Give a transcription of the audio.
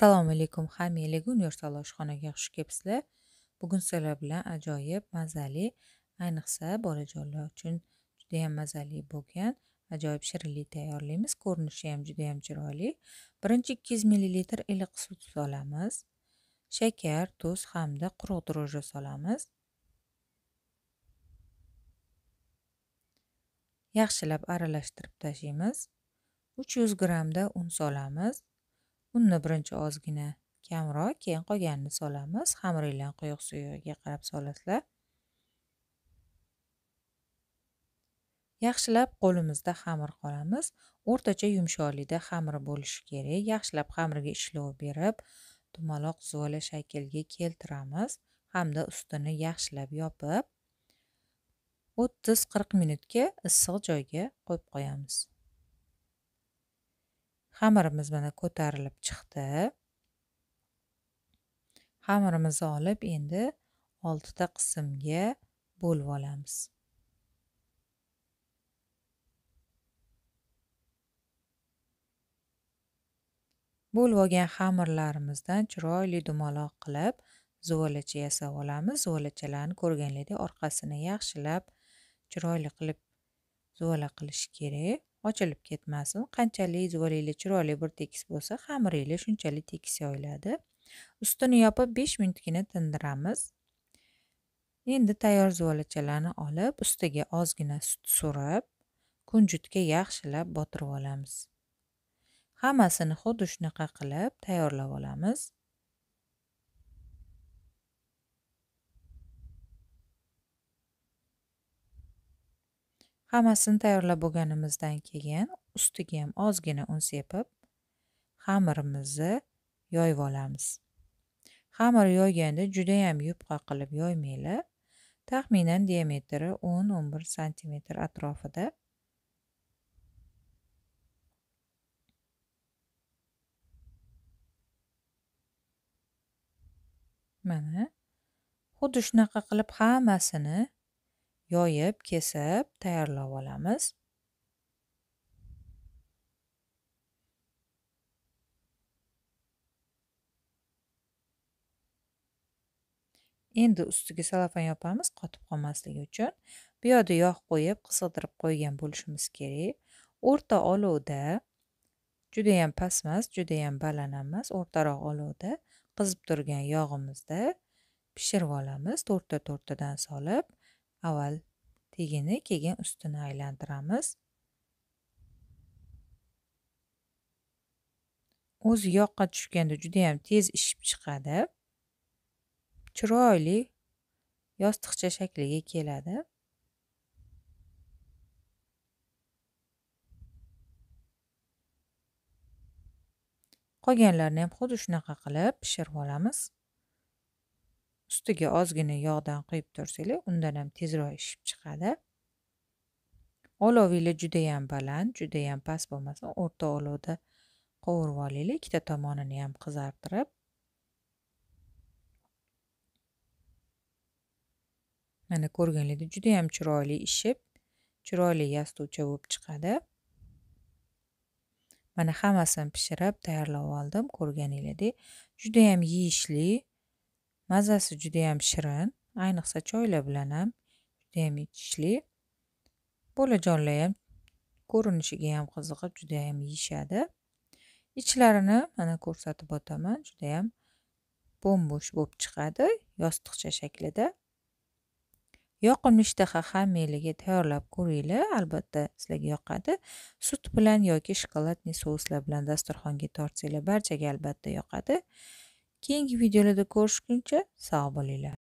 assalomu alaykum hamiyaga universal oshxonaga xush kelibsizlar bugun sizlar bilan ajoyib mazali ayniqsa bolajonlar uchun judayam mazali bo'lgan ajoyib shirinlik tayyorlaymiz ko'rinishi ham judayam chiroyli birinchi ikki yuz millilitr iliq sut solamiz shakar tuz hamda quruq dro'ja solamiz yaxshilab aralashtirib tashlaymiz uch yuz grammda un solamiz Unni birinchi ozgina kamroq, keyin qolganini solamiz. Xamiringlarni quyuq suviga qarab solasizlar. Yaxshilab qo'limizda xamir qolamiz. O'rtacha yumshoqlikda xamir bo'lishi kerak. Yaxshilab xamirga ishlov berib, dumaloq zuvala shaklga keltiramiz hamda ustini yaxshilab yopib 30-40 minutga issiq joyga qo'yib qo'yamiz. xamirimiz mana ko'tarilib chiqdi xamirimizni olib endi oltita qismga bo'lib olamiz bo'lib olgan xamirlarimizdan chiroyli dumaloq qilib zuvalacha yasab olamiz zuvalachalarni ko'rganingdek orqasini yaxshilab chiroyli qilib zuvala qilish kerak ochilib ketmasin qanchalik jo'rili chiroyli bir tekis bo'lsa xamiringlar shunchalik tekis yoyiladi ustini yopib besh minutgina tindiramiz endi tayyor zuvalachalarni olib ustiga ozgina sut surib kunjutga yaxshilab botirib olamiz hammasini xuddi shunaqa qilib tayyorlab olamiz hammasini tayyorlab bo'lganimizdan keyin ustiga ham ozgina un sepib xamirimizni yoyib olamiz xamir yoyganda juda ham yupqa qilib yoymanglar taxminan diametri 10-11 cm atrofida mana xuddi shunaqa qilib hammasini yoyib kesib tayyorlab olamiz endi ustiga salofan yopamiz qotib qolmasligi uchun bu yoqda yog' qo'yib qizg'irtirib qo'ygan bo'lishimiz kerak o'rta olovda judayam past emas judayam baland emas o'rtaroq olovda qizib turgan yog'imizda pishirib olamiz to'rtta to'rttadan solib avval tegini keyin ustini aylantiramiz O'z yoqqa tushganda ham tez ishib chiqadi chiroyli yostiqcha shakliga keladi qolganlarini ham xuddi shunaqa qilib pishirib olamiz ustiga ozgina yog'dan quyib tursanglar undan ham tezroq ishib chiqadi olovinglar judayam baland judayam past bo'lmasin o'rta olovda qovurib olinglar ikkita tomonini ham qizartirib mana ko'rganlaringdek judayam chiroyli ishib chiroyli yastuvcha bo'lib chiqadi mana hammasini pishirib tayyorlab oldim ko'rganinglardek judayam yeyishli mazasi ham shirin ayniqsa choylar bilan ham judayam ichishli bolajonlar ham ko'rinishiga ham qiziqib judayam yeyishadi ichlarini mana ko'rsatib o'taman judayam bo'mbo'sh bo'lib chiqadi yostiqcha shaklida yoqimli ishtaha xamiriga tayyorlab ko'ringlar albatta sizlarga yoqadi sut bilan yoki shokoladli souslar bilan dasturxonga tortsanglar barchaga albatta yoqadi keyingi videolarda ko'rishguncha sog' bo'linglar